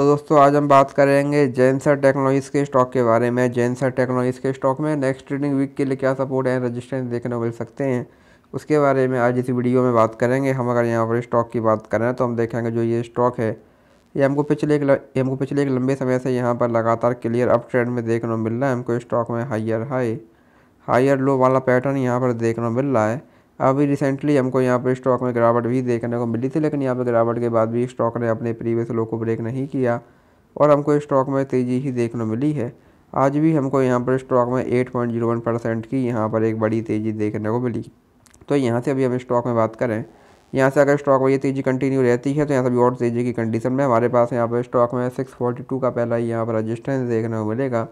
तो दोस्तों आज हम बात करेंगे जेंसर टेक्नोलॉजीज़ के स्टॉक के बारे में जेंसर टेक्नोलॉजीज़ के स्टॉक में नेक्स्ट ट्रेडिंग वीक के लिए क्या सपोर्ट है रजिस्ट्रेंस देखने को मिल सकते हैं उसके बारे में आज इस वीडियो में बात करेंगे हम अगर यहाँ पर स्टॉक की बात करें तो हम देखेंगे जो ये स्टॉक है ये हमको पिछले एक ये हमको पिछले एक लंबे समय से यहाँ पर लगातार क्लियर अप ट्रेंड में देखने को मिल रहा है हमको स्टॉक में हाइयर हाई हायर लो वाला पैटर्न यहाँ पर देखने को मिल रहा है अभी रिसेंटली हमको यहाँ पर स्टॉक में गिरावट भी देखने को मिली थी लेकिन यहाँ पर गिरावट के बाद भी स्टॉक ने अपने प्रीवियस लो को ब्रेक नहीं किया और हमको स्टॉक में तेज़ी ही देखने मिली है आज भी हमको यहाँ पर स्टॉक में एट परसेंट की यहाँ पर एक बड़ी तेज़ी देखने को मिली तो यहाँ से अभी हम स्टॉक में बात करें यहाँ से अगर स्टॉक में ये तेज़ी कंटिन्यू रहती है तो यहाँ से भी और तेज़ी की कंडीशन में हमारे पास यहाँ पर स्टॉक में 642 का पहला यहाँ पर रजिस्टेंस देखने को मिलेगा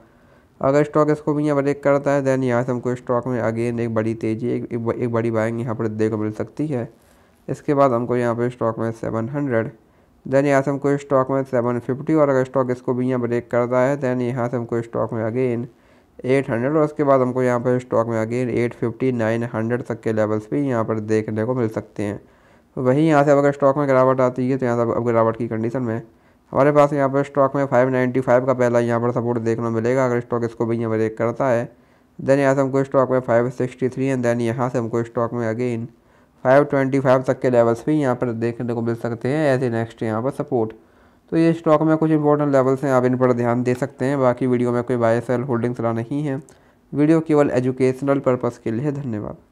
अगर स्टॉक इसको भी यहाँ ब्रेक करता है देन यहाँ से हमको स्टॉक में अगेन एक बड़ी तेज़ी एक, एक, एक बड़ी बाइंग यहाँ पर देखो मिल सकती है इसके बाद हमको यहाँ पर स्टॉक में सेवन हंड्रेड देन यहाँ से हमको स्टॉक में सेवन फिफ्टी और अगर स्टॉक इसको भी यहाँ ब्रेक करता है देन यहाँ से हमको स्टॉक में अगेन एट हंड्रेड और उसके बाद हमको यहाँ पर स्टॉक में again at fifty nine hundred तक के लेवल्स भी यहाँ पर देखने को मिल सकते हैं वहीं यहाँ से अगर स्टॉक में गिरावट आती है तो यहाँ से अब गिरावट की कंडीशन में हमारे पास यहाँ पर स्टॉक में 595 का पहला यहाँ पर सपोर्ट देखने मिलेगा अगर स्टॉक इसको भी यहाँ ब्रेक करता है देन यहाँ से हमको स्टॉक में 563 एंड देन यहाँ से हमको स्टॉक में अगेन 525 तक के लेवल्स भी यहाँ पर देखने को मिल सकते हैं एज ए नेक्स्ट यहाँ पर सपोर्ट तो ये स्टॉक में कुछ इंपॉर्टेंट लेवल्स हैं आप इन पर ध्यान दे सकते हैं बाकी वीडियो में कोई बाय सेल होल्डिंग्स रहा नहीं है वीडियो केवल एजुकेशनल पर्पज़ के लिए धन्यवाद